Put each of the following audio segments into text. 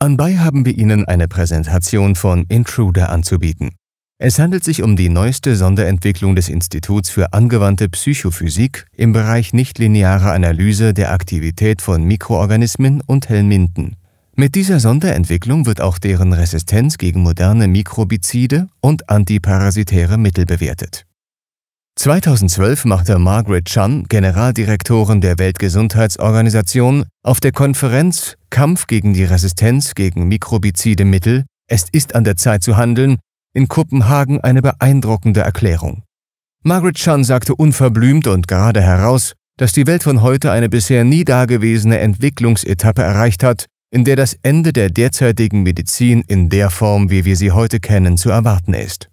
Anbei haben wir Ihnen eine Präsentation von Intruder anzubieten. Es handelt sich um die neueste Sonderentwicklung des Instituts für angewandte Psychophysik im Bereich nichtlineare Analyse der Aktivität von Mikroorganismen und Helminten. Mit dieser Sonderentwicklung wird auch deren Resistenz gegen moderne Mikrobizide und antiparasitäre Mittel bewertet. 2012 machte Margaret Chan, Generaldirektorin der Weltgesundheitsorganisation, auf der Konferenz Kampf gegen die Resistenz gegen mikrobizide Mittel, es ist an der Zeit zu handeln, in Kopenhagen eine beeindruckende Erklärung. Margaret Chan sagte unverblümt und gerade heraus, dass die Welt von heute eine bisher nie dagewesene Entwicklungsetappe erreicht hat, in der das Ende der derzeitigen Medizin in der Form, wie wir sie heute kennen, zu erwarten ist.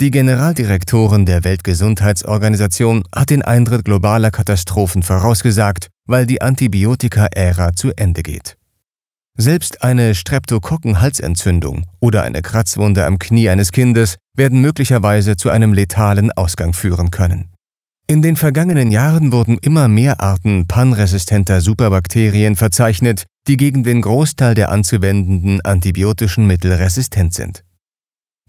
Die Generaldirektorin der Weltgesundheitsorganisation hat den Eintritt globaler Katastrophen vorausgesagt, weil die Antibiotika-Ära zu Ende geht. Selbst eine Streptokokken-Halsentzündung oder eine Kratzwunde am Knie eines Kindes werden möglicherweise zu einem letalen Ausgang führen können. In den vergangenen Jahren wurden immer mehr Arten panresistenter Superbakterien verzeichnet, die gegen den Großteil der anzuwendenden antibiotischen Mittel resistent sind.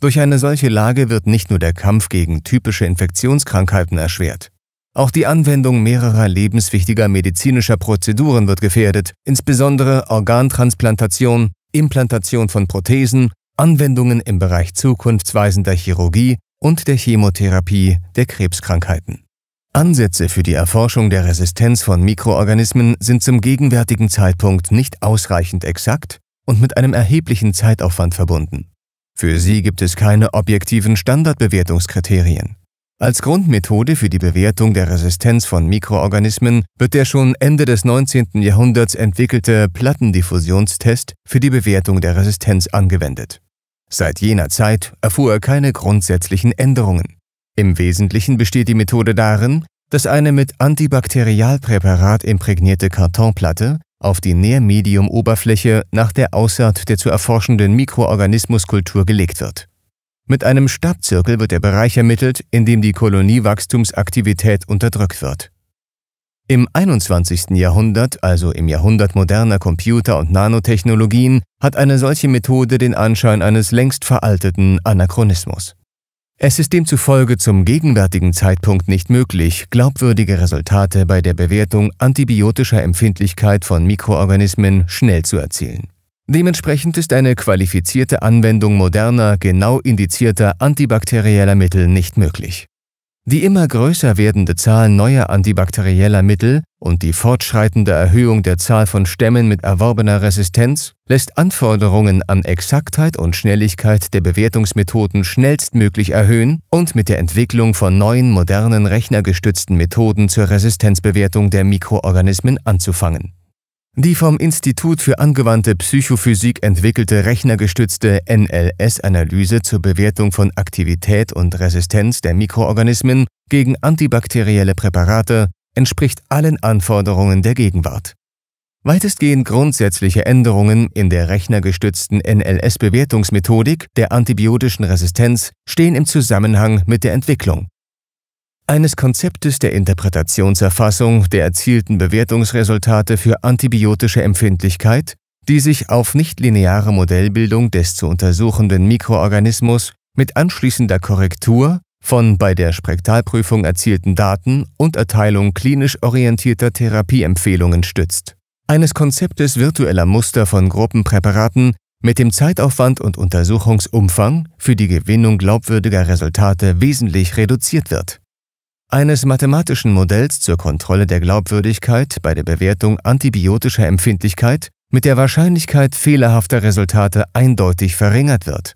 Durch eine solche Lage wird nicht nur der Kampf gegen typische Infektionskrankheiten erschwert. Auch die Anwendung mehrerer lebenswichtiger medizinischer Prozeduren wird gefährdet, insbesondere Organtransplantation, Implantation von Prothesen, Anwendungen im Bereich zukunftsweisender Chirurgie und der Chemotherapie der Krebskrankheiten. Ansätze für die Erforschung der Resistenz von Mikroorganismen sind zum gegenwärtigen Zeitpunkt nicht ausreichend exakt und mit einem erheblichen Zeitaufwand verbunden. Für sie gibt es keine objektiven Standardbewertungskriterien. Als Grundmethode für die Bewertung der Resistenz von Mikroorganismen wird der schon Ende des 19. Jahrhunderts entwickelte Plattendiffusionstest für die Bewertung der Resistenz angewendet. Seit jener Zeit erfuhr er keine grundsätzlichen Änderungen. Im Wesentlichen besteht die Methode darin, dass eine mit Antibakterialpräparat imprägnierte Kartonplatte auf die Nährmedium-Oberfläche nach der Aussaat der zu erforschenden Mikroorganismuskultur gelegt wird. Mit einem Stabzirkel wird der Bereich ermittelt, in dem die Koloniewachstumsaktivität unterdrückt wird. Im 21. Jahrhundert, also im Jahrhundert moderner Computer und Nanotechnologien, hat eine solche Methode den Anschein eines längst veralteten Anachronismus. Es ist demzufolge zum gegenwärtigen Zeitpunkt nicht möglich, glaubwürdige Resultate bei der Bewertung antibiotischer Empfindlichkeit von Mikroorganismen schnell zu erzielen. Dementsprechend ist eine qualifizierte Anwendung moderner, genau indizierter antibakterieller Mittel nicht möglich. Die immer größer werdende Zahl neuer antibakterieller Mittel und die fortschreitende Erhöhung der Zahl von Stämmen mit erworbener Resistenz lässt Anforderungen an Exaktheit und Schnelligkeit der Bewertungsmethoden schnellstmöglich erhöhen und mit der Entwicklung von neuen modernen rechnergestützten Methoden zur Resistenzbewertung der Mikroorganismen anzufangen die vom Institut für angewandte Psychophysik entwickelte rechnergestützte NLS-Analyse zur Bewertung von Aktivität und Resistenz der Mikroorganismen gegen antibakterielle Präparate entspricht allen Anforderungen der Gegenwart. Weitestgehend grundsätzliche Änderungen in der rechnergestützten NLS-Bewertungsmethodik der antibiotischen Resistenz stehen im Zusammenhang mit der Entwicklung, eines Konzeptes der Interpretationserfassung der erzielten Bewertungsresultate für antibiotische Empfindlichkeit, die sich auf nichtlineare Modellbildung des zu untersuchenden Mikroorganismus mit anschließender Korrektur von bei der Spektralprüfung erzielten Daten und Erteilung klinisch orientierter Therapieempfehlungen stützt. Eines Konzeptes virtueller Muster von Gruppenpräparaten mit dem Zeitaufwand und Untersuchungsumfang für die Gewinnung glaubwürdiger Resultate wesentlich reduziert wird eines mathematischen Modells zur Kontrolle der Glaubwürdigkeit bei der Bewertung antibiotischer Empfindlichkeit mit der Wahrscheinlichkeit fehlerhafter Resultate eindeutig verringert wird,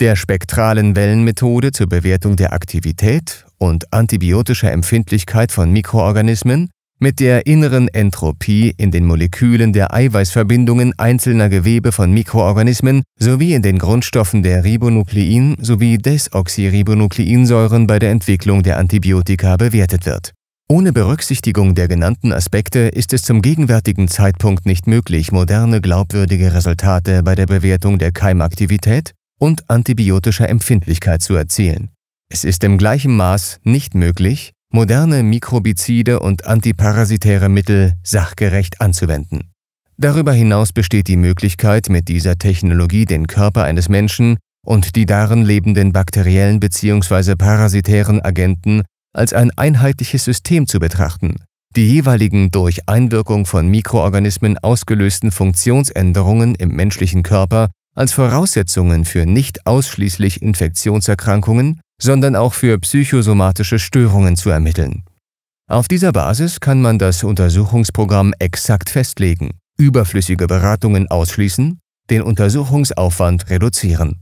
der spektralen Wellenmethode zur Bewertung der Aktivität und antibiotischer Empfindlichkeit von Mikroorganismen mit der inneren Entropie in den Molekülen der Eiweißverbindungen einzelner Gewebe von Mikroorganismen sowie in den Grundstoffen der Ribonuklein- sowie Desoxyribonukleinsäuren bei der Entwicklung der Antibiotika bewertet wird. Ohne Berücksichtigung der genannten Aspekte ist es zum gegenwärtigen Zeitpunkt nicht möglich, moderne glaubwürdige Resultate bei der Bewertung der Keimaktivität und antibiotischer Empfindlichkeit zu erzielen. Es ist im gleichen Maß nicht möglich, moderne Mikrobizide und antiparasitäre Mittel sachgerecht anzuwenden. Darüber hinaus besteht die Möglichkeit, mit dieser Technologie den Körper eines Menschen und die darin lebenden bakteriellen bzw. parasitären Agenten als ein einheitliches System zu betrachten, die jeweiligen durch Einwirkung von Mikroorganismen ausgelösten Funktionsänderungen im menschlichen Körper als Voraussetzungen für nicht ausschließlich Infektionserkrankungen sondern auch für psychosomatische Störungen zu ermitteln. Auf dieser Basis kann man das Untersuchungsprogramm exakt festlegen, überflüssige Beratungen ausschließen, den Untersuchungsaufwand reduzieren.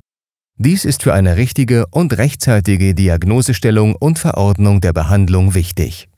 Dies ist für eine richtige und rechtzeitige Diagnosestellung und Verordnung der Behandlung wichtig.